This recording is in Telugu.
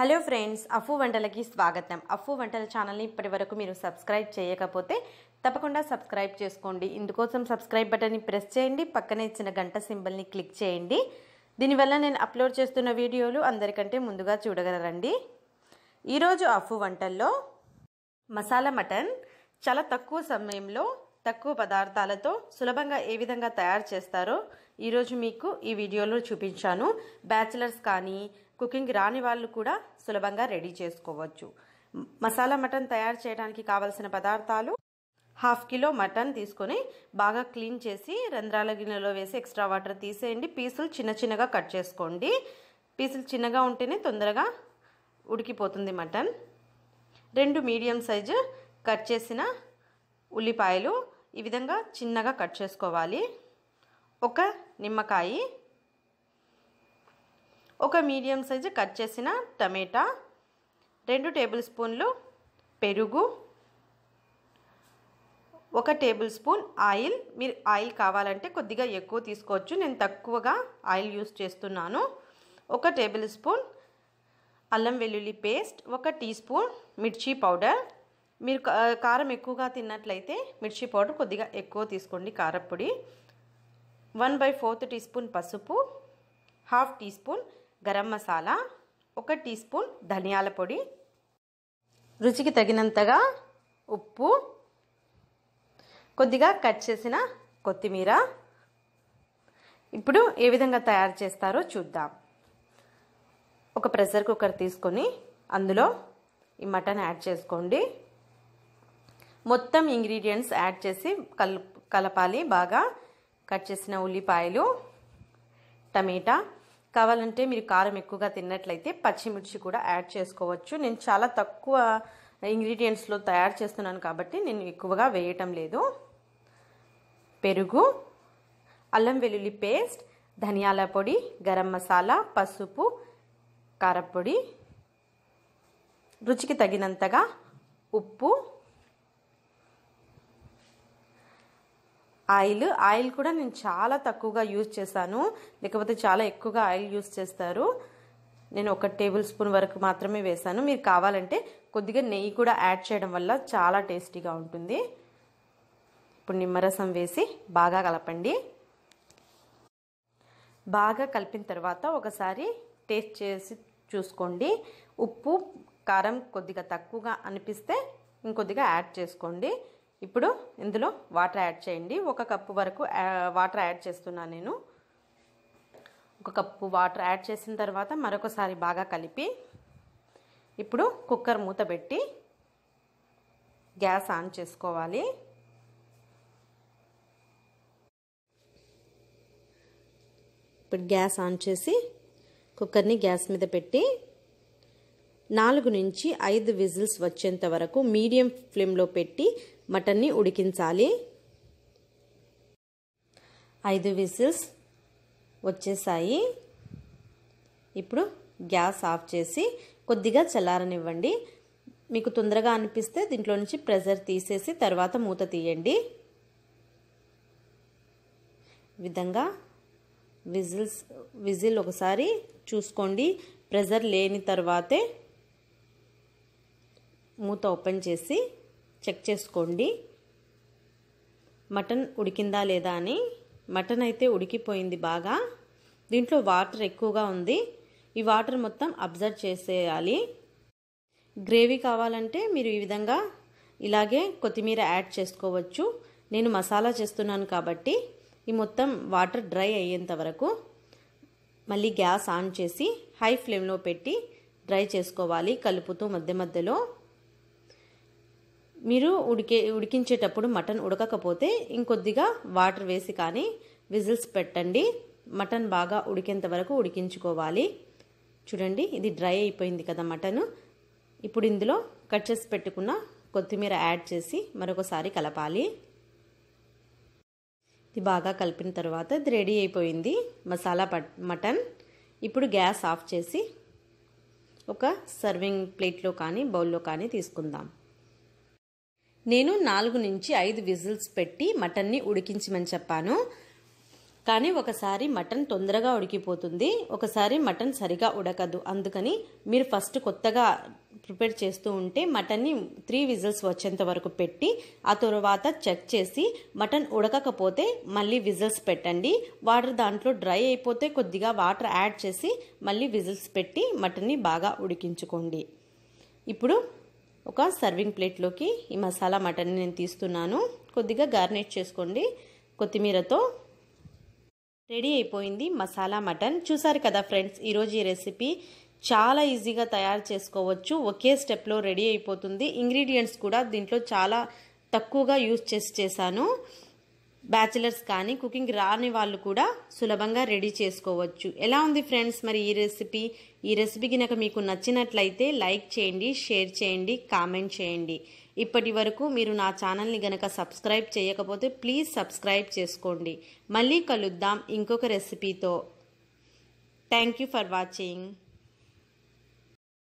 హలో ఫ్రెండ్స్ అఫు వంటలకి స్వాగతం అఫు వంటల ఛానల్ని ఇప్పటి వరకు మీరు సబ్స్క్రైబ్ చేయకపోతే తప్పకుండా సబ్స్క్రైబ్ చేసుకోండి ఇందుకోసం సబ్స్క్రైబ్ బటన్ని ప్రెస్ చేయండి పక్కనే ఇచ్చిన గంట సింబల్ని క్లిక్ చేయండి దీనివల్ల నేను అప్లోడ్ చేస్తున్న వీడియోలు అందరికంటే ముందుగా చూడగలరండి ఈరోజు అఫు వంటల్లో మసాలా మటన్ చాలా తక్కువ సమయంలో తక్కువ పదార్థాలతో సులభంగా ఏ విధంగా తయారు చేస్తారో ఈరోజు మీకు ఈ వీడియోలో చూపించాను బ్యాచిలర్స్ కానీ కుకింగ్ రాని వాళ్ళు కూడా సులభంగా రెడీ చేసుకోవచ్చు మసాలా మటన్ తయారు చేయడానికి కావలసిన పదార్థాలు హాఫ్ కిలో మటన్ తీసుకొని బాగా క్లీన్ చేసి రంధ్రాల గిన్నెలో వేసి ఎక్స్ట్రా వాటర్ తీసేయండి పీసులు చిన్న చిన్నగా కట్ చేసుకోండి పీసులు చిన్నగా ఉంటేనే తొందరగా ఉడికిపోతుంది మటన్ రెండు మీడియం సైజు కట్ చేసిన ఉల్లిపాయలు ఈ విధంగా చిన్నగా కట్ చేసుకోవాలి ఒక నిమ్మకాయి ఒక మీడియం సైజు కట్ చేసిన టమేటా రెండు టేబుల్ స్పూన్లు పెరుగు ఒక టేబుల్ స్పూన్ ఆయిల్ మీరు ఆయిల్ కావాలంటే కొద్దిగా ఎక్కువ తీసుకోవచ్చు నేను తక్కువగా ఆయిల్ యూస్ చేస్తున్నాను ఒక టేబుల్ స్పూన్ అల్లం వెల్లుల్లి పేస్ట్ ఒక టీ స్పూన్ మిర్చి పౌడర్ మీరు కారం ఎక్కువగా తిన్నట్లయితే మిర్చి పౌడర్ కొద్దిగా ఎక్కువ తీసుకోండి కారప్పొడి one by fourth teaspoon పసుపు half teaspoon garam masala ఒక టీ స్పూన్ ధనియాల పొడి రుచికి తగినంతగా ఉప్పు కొద్దిగా కట్ చేసిన కొత్తిమీర ఇప్పుడు ఏ విధంగా తయారు చేస్తారో చూద్దాం ఒక ప్రెషర్ కుక్కర్ తీసుకొని అందులో ఈ మటన్ యాడ్ చేసుకోండి మొత్తం ఇంగ్రీడియంట్స్ యాడ్ చేసి కలపాలి బాగా కట్ చేసిన ఉల్లిపాయలు టమేటా కావాలంటే మీరు కారం ఎక్కువగా తిన్నట్లయితే పచ్చిమిర్చి కూడా యాడ్ చేసుకోవచ్చు నేను చాలా తక్కువ ఇంగ్రీడియంట్స్లో తయారు చేస్తున్నాను కాబట్టి నేను ఎక్కువగా వేయటం లేదు పెరుగు అల్లం వెల్లుల్లి పేస్ట్ ధనియాల పొడి గరం మసాలా పసుపు కారపొడి రుచికి తగినంతగా ఉప్పు ఆయిల్ ఆయిల్ కూడా నేను చాలా తక్కువగా యూజ్ చేశాను లేకపోతే చాలా ఎక్కువగా ఆయిల్ యూజ్ చేస్తారు నేను ఒక టేబుల్ స్పూన్ వరకు మాత్రమే వేశాను మీరు కావాలంటే కొద్దిగా నెయ్యి కూడా యాడ్ చేయడం వల్ల చాలా టేస్టీగా ఉంటుంది ఇప్పుడు నిమ్మరసం వేసి బాగా కలపండి బాగా కలిపిన తర్వాత ఒకసారి టేస్ట్ చేసి చూసుకోండి ఉప్పు కారం కొద్దిగా తక్కువగా అనిపిస్తే ఇంకొద్దిగా యాడ్ చేసుకోండి ఇప్పుడు ఇందులో వాటర్ యాడ్ చేయండి ఒక కప్పు వరకు వాటర్ యాడ్ చేస్తున్నాను నేను ఒక కప్పు వాటర్ యాడ్ చేసిన తర్వాత మరొకసారి బాగా కలిపి ఇప్పుడు కుక్కర్ మూత పెట్టి గ్యాస్ ఆన్ చేసుకోవాలి ఇప్పుడు గ్యాస్ ఆన్ చేసి కుక్కర్ని గ్యాస్ మీద పెట్టి నాలుగు నుంచి ఐదు విజిల్స్ వచ్చేంత వరకు మీడియం ఫ్లేమ్లో పెట్టి మటన్ని ఉడికించాలి ఐదు విజిల్స్ వచ్చేసాయి ఇప్పుడు గ్యాస్ ఆఫ్ చేసి కొద్దిగా చల్లారనివ్వండి మీకు తొందరగా అనిపిస్తే దీంట్లో నుంచి ప్రెజర్ తీసేసి తర్వాత మూత తీయండి విధంగా విజిల్స్ విజిల్ ఒకసారి చూసుకోండి ప్రెజర్ లేని తర్వాతే మూత ఓపెన్ చేసి చెక్ చేసుకోండి మటన్ ఉడికిందా లేదా అని మటన్ అయితే ఉడికిపోయింది బాగా దీంట్లో వాటర్ ఎక్కువగా ఉంది ఈ వాటర్ మొత్తం అబ్జర్వ్ చేసేయాలి గ్రేవీ కావాలంటే మీరు ఈ విధంగా ఇలాగే కొత్తిమీర యాడ్ చేసుకోవచ్చు నేను మసాలా చేస్తున్నాను కాబట్టి ఈ మొత్తం వాటర్ డ్రై అయ్యేంత వరకు మళ్ళీ గ్యాస్ ఆన్ చేసి హై ఫ్లేమ్లో పెట్టి డ్రై చేసుకోవాలి కలుపుతూ మధ్య మధ్యలో మీరు ఉడికే ఉడికించేటప్పుడు మటన్ ఉడకకపోతే ఇంకొద్దిగా వాటర్ వేసి కానీ విజిల్స్ పెట్టండి మటన్ బాగా ఉడికేంత వరకు ఉడికించుకోవాలి చూడండి ఇది డ్రై అయిపోయింది కదా మటను ఇప్పుడు ఇందులో కట్ చేసి పెట్టుకున్న కొత్తిమీర యాడ్ చేసి మరొకసారి కలపాలి ఇది బాగా కలిపిన తర్వాత ఇది రెడీ అయిపోయింది మసాలా మటన్ ఇప్పుడు గ్యాస్ ఆఫ్ చేసి ఒక సర్వింగ్ ప్లేట్లో కానీ బౌల్లో కానీ తీసుకుందాం నేను నాలుగు నుంచి ఐదు విజిల్స్ పెట్టి మటన్ని ఉడికించమని చెప్పాను కానీ ఒకసారి మటన్ తొందరగా ఉడికిపోతుంది ఒకసారి మటన్ సరిగా ఉడకదు అందుకని మీరు ఫస్ట్ కొత్తగా ప్రిపేర్ చేస్తూ ఉంటే మటన్ని త్రీ విజిల్స్ వచ్చేంత వరకు పెట్టి ఆ తర్వాత చెక్ చేసి మటన్ ఉడకకపోతే మళ్ళీ విజిల్స్ పెట్టండి వాటర్ దాంట్లో డ్రై అయిపోతే కొద్దిగా వాటర్ యాడ్ చేసి మళ్ళీ విజిల్స్ పెట్టి మటన్ని బాగా ఉడికించుకోండి ఇప్పుడు ఒక సర్వింగ్ ప్లేట్లోకి ఈ మసాలా మటన్ని నేను తీస్తున్నాను కొద్దిగా గార్నిష్ చేసుకోండి కొత్తిమీరతో రెడీ అయిపోయింది మసాలా మటన్ చూసారు కదా ఫ్రెండ్స్ ఈరోజు ఈ రెసిపీ చాలా ఈజీగా తయారు చేసుకోవచ్చు ఒకే స్టెప్లో రెడీ అయిపోతుంది ఇంగ్రీడియంట్స్ కూడా దీంట్లో చాలా తక్కువగా యూజ్ చేసి చేశాను బ్యాచిలర్స్ కానీ కుకింగ్ రాని వాళ్ళు కూడా సులభంగా రెడీ చేసుకోవచ్చు ఎలా ఉంది ఫ్రెండ్స్ మరి ఈ రెసిపీ ఈ రెసిపీ కనుక మీకు నచ్చినట్లయితే లైక్ చేయండి షేర్ చేయండి కామెంట్ చేయండి ఇప్పటి వరకు మీరు నా ఛానల్ని గనక సబ్స్క్రైబ్ చేయకపోతే ప్లీజ్ సబ్స్క్రైబ్ చేసుకోండి మళ్ళీ కలుద్దాం ఇంకొక రెసిపీతో థ్యాంక్ యూ ఫర్ వాచింగ్